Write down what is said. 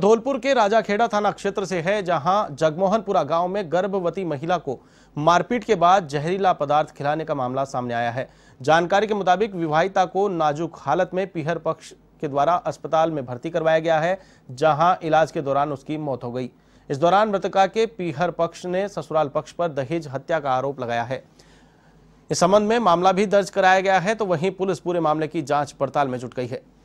धौलपुर के राजाखेड़ा थाना क्षेत्र से है जहां जगमोहनपुरा गांव में गर्भवती महिला को मारपीट के बाद जहरीला पदार्थ खिलाने का मामला सामने आया है जानकारी के मुताबिक विवाहिता को नाजुक हालत में पीहर पक्ष के द्वारा अस्पताल में भर्ती करवाया गया है जहां इलाज के दौरान उसकी मौत हो गई इस दौरान मृतका के पीहर पक्ष ने ससुराल पक्ष पर दहेज हत्या का आरोप लगाया है इस संबंध में मामला भी दर्ज कराया गया है तो वहीं पुलिस पूरे मामले की जांच पड़ताल में जुट गई है